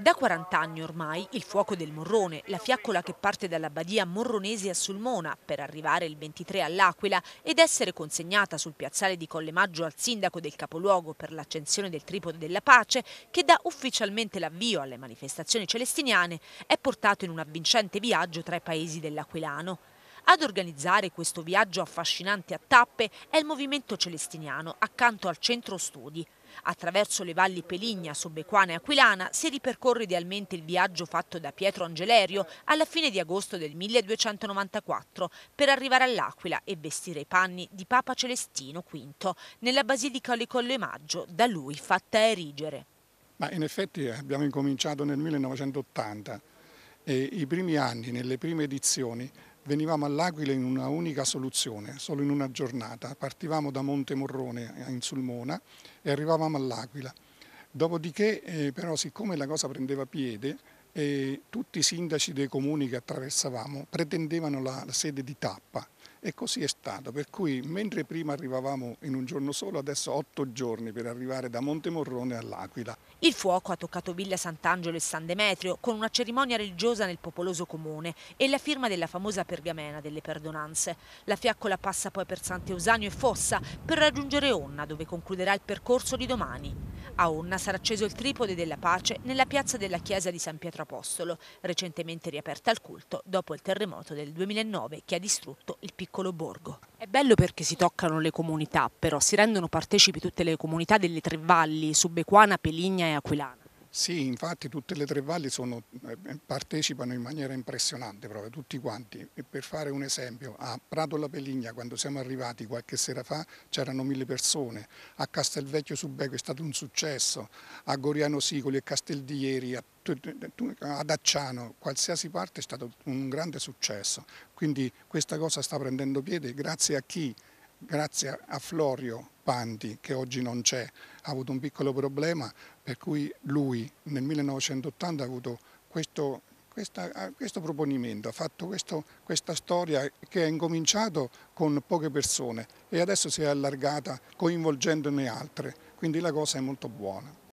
Da 40 anni ormai il fuoco del Morrone, la fiaccola che parte dalla badia morronese a Sulmona per arrivare il 23 all'Aquila ed essere consegnata sul piazzale di Collemaggio al sindaco del capoluogo per l'accensione del tripode della pace, che dà ufficialmente l'avvio alle manifestazioni celestiniane, è portato in un avvincente viaggio tra i paesi dell'Aquilano. Ad organizzare questo viaggio affascinante a tappe è il movimento celestiniano accanto al centro studi, Attraverso le valli Peligna, Sobequana e Aquilana si ripercorre idealmente il viaggio fatto da Pietro Angelerio alla fine di agosto del 1294 per arrivare all'Aquila e vestire i panni di Papa Celestino V nella Basilica Le Colle Maggio, da lui fatta erigere. Ma in effetti abbiamo incominciato nel 1980 e i primi anni, nelle prime edizioni, venivamo all'Aquila in una unica soluzione, solo in una giornata. Partivamo da Monte Morrone eh, in Sulmona e arrivavamo all'Aquila. Dopodiché eh, però siccome la cosa prendeva piede, eh, tutti i sindaci dei comuni che attraversavamo pretendevano la, la sede di tappa e così è stato, per cui mentre prima arrivavamo in un giorno solo, adesso otto giorni per arrivare da Montemorrone all'Aquila. Il fuoco ha toccato Villa Sant'Angelo e San Demetrio con una cerimonia religiosa nel popoloso comune e la firma della famosa pergamena delle perdonanze. La fiaccola passa poi per Sant'Eusanio e Fossa per raggiungere Onna dove concluderà il percorso di domani. A Onna sarà acceso il tripode della pace nella piazza della chiesa di San Pietro Apostolo, recentemente riaperta al culto dopo il terremoto del 2009 che ha distrutto il piccolo borgo. È bello perché si toccano le comunità, però si rendono partecipi tutte le comunità delle tre valli, Subequana, Peligna e Aquilana. Sì, infatti tutte le tre valli sono, eh, partecipano in maniera impressionante, proprio tutti quanti. E per fare un esempio, a Prato La Peligna, quando siamo arrivati qualche sera fa, c'erano mille persone, a Castelvecchio Subeco è stato un successo, a Goriano Sicoli e Castel di ad Acciano, qualsiasi parte è stato un grande successo. Quindi questa cosa sta prendendo piede grazie a chi grazie a Florio Panti, che oggi non c'è, ha avuto un piccolo problema, per cui lui nel 1980 ha avuto questo, questa, ah, questo proponimento, ha fatto questo, questa storia che ha incominciato con poche persone e adesso si è allargata coinvolgendone altre, quindi la cosa è molto buona.